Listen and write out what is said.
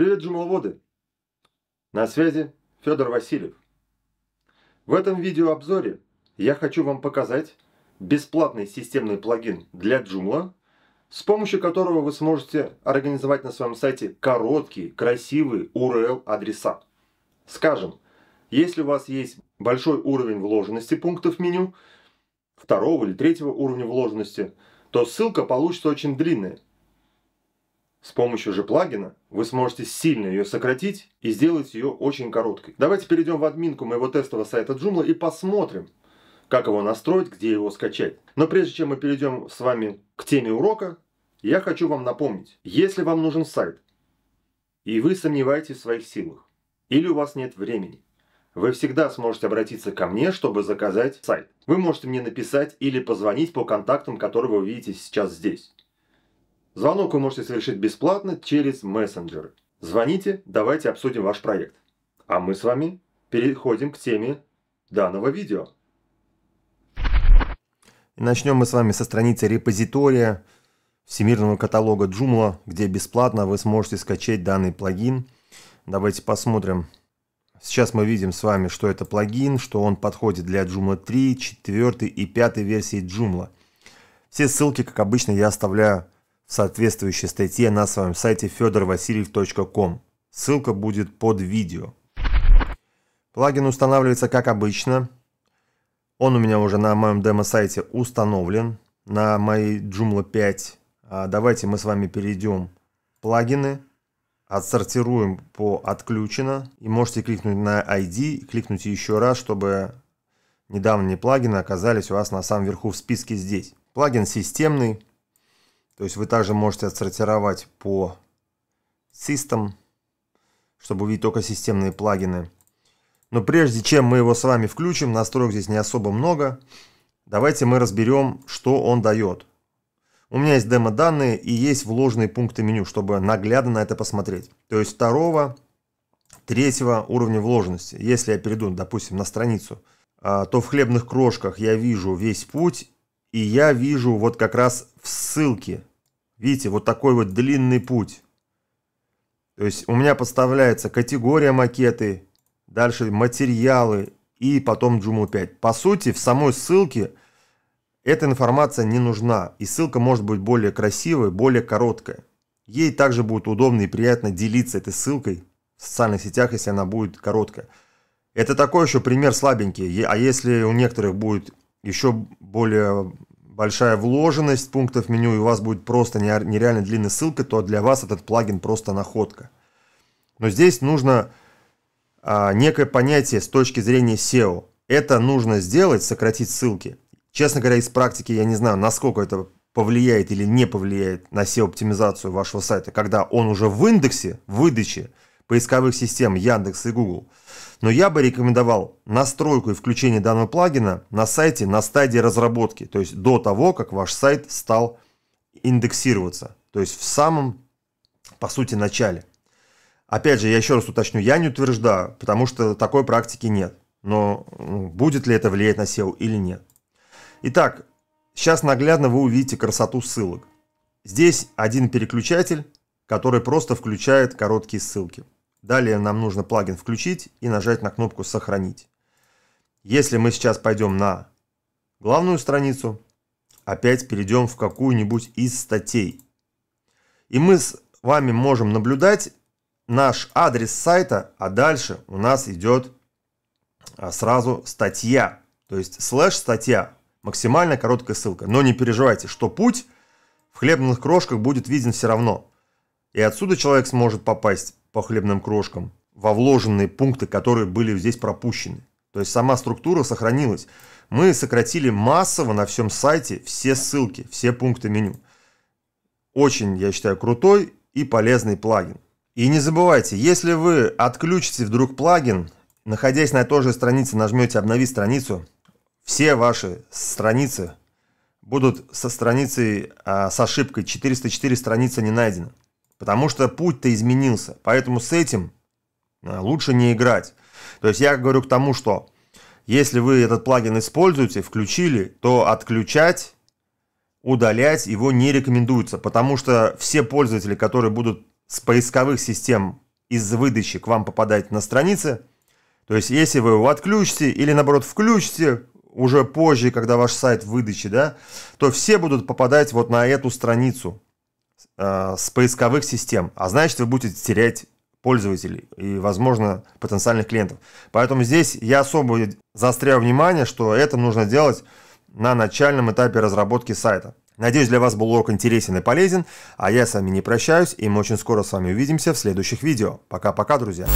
Привет, джумловоды! На связи Федор Васильев. В этом видеообзоре я хочу вам показать бесплатный системный плагин для Joomla, с помощью которого вы сможете организовать на своем сайте короткие, красивые URL-адреса. Скажем, если у вас есть большой уровень вложенности пунктов меню, второго или третьего уровня вложенности, то ссылка получится очень длинная – с помощью же плагина вы сможете сильно ее сократить и сделать ее очень короткой. Давайте перейдем в админку моего тестового сайта Joomla и посмотрим, как его настроить, где его скачать. Но прежде чем мы перейдем с вами к теме урока, я хочу вам напомнить, если вам нужен сайт, и вы сомневаетесь в своих силах, или у вас нет времени, вы всегда сможете обратиться ко мне, чтобы заказать сайт. Вы можете мне написать или позвонить по контактам, которые вы увидите сейчас здесь. Звонок вы можете совершить бесплатно через мессенджеры. Звоните, давайте обсудим ваш проект. А мы с вами переходим к теме данного видео. Начнем мы с вами со страницы репозитория всемирного каталога Joomla, где бесплатно вы сможете скачать данный плагин. Давайте посмотрим. Сейчас мы видим с вами, что это плагин, что он подходит для Joomla 3, 4 и 5 версии Joomla. Все ссылки, как обычно, я оставляю в соответствующей статье на своем сайте fedorvasiliev.com. Ссылка будет под видео. Плагин устанавливается как обычно. Он у меня уже на моем демо-сайте установлен, на моей Joomla 5. А давайте мы с вами перейдем в плагины, отсортируем по «Отключено». И можете кликнуть на ID, кликните еще раз, чтобы недавние плагины оказались у вас на самом верху в списке здесь. Плагин системный, то есть вы также можете отсортировать по System, чтобы увидеть только системные плагины. Но прежде чем мы его с вами включим, настроек здесь не особо много, давайте мы разберем, что он дает. У меня есть демо-данные и есть вложенные пункты меню, чтобы наглядно на это посмотреть. То есть второго, третьего уровня вложенности. Если я перейду, допустим, на страницу, а, то в хлебных крошках я вижу весь путь, и я вижу вот как раз в ссылке Видите, вот такой вот длинный путь. То есть у меня подставляется категория макеты, дальше материалы и потом Joomla 5. По сути, в самой ссылке эта информация не нужна. И ссылка может быть более красивой, более короткая. Ей также будет удобно и приятно делиться этой ссылкой в социальных сетях, если она будет короткая. Это такой еще пример слабенький. А если у некоторых будет еще более большая вложенность пунктов меню, и у вас будет просто нереально длинная ссылка, то для вас этот плагин просто находка. Но здесь нужно а, некое понятие с точки зрения SEO. Это нужно сделать, сократить ссылки. Честно говоря, из практики я не знаю, насколько это повлияет или не повлияет на SEO-оптимизацию вашего сайта, когда он уже в индексе, в выдаче – поисковых систем Яндекс и Google. Но я бы рекомендовал настройку и включение данного плагина на сайте на стадии разработки, то есть до того, как ваш сайт стал индексироваться, то есть в самом, по сути, начале. Опять же, я еще раз уточню, я не утверждаю, потому что такой практики нет. Но ну, будет ли это влиять на SEO или нет. Итак, сейчас наглядно вы увидите красоту ссылок. Здесь один переключатель, который просто включает короткие ссылки. Далее нам нужно плагин включить и нажать на кнопку «Сохранить». Если мы сейчас пойдем на главную страницу, опять перейдем в какую-нибудь из статей. И мы с вами можем наблюдать наш адрес сайта, а дальше у нас идет а, сразу статья, то есть слэш-статья, максимально короткая ссылка. Но не переживайте, что путь в хлебных крошках будет виден все равно. И отсюда человек сможет попасть по хлебным крошкам во вложенные пункты, которые были здесь пропущены. То есть сама структура сохранилась. Мы сократили массово на всем сайте все ссылки, все пункты меню. Очень, я считаю, крутой и полезный плагин. И не забывайте, если вы отключите вдруг плагин, находясь на той же странице, нажмете «Обновить страницу», все ваши страницы будут со страницей а, с ошибкой «404 страница не найдена» потому что путь-то изменился. Поэтому с этим а, лучше не играть. То есть я говорю к тому, что если вы этот плагин используете, включили, то отключать, удалять его не рекомендуется, потому что все пользователи, которые будут с поисковых систем из выдачи к вам попадать на страницы, то есть если вы его отключите или наоборот включите уже позже, когда ваш сайт в выдаче, да, то все будут попадать вот на эту страницу, Э, с поисковых систем, а значит вы будете терять пользователей и, возможно, потенциальных клиентов. Поэтому здесь я особо заостряю внимание, что это нужно делать на начальном этапе разработки сайта. Надеюсь, для вас был урок интересен и полезен, а я с вами не прощаюсь, и мы очень скоро с вами увидимся в следующих видео. Пока-пока, друзья!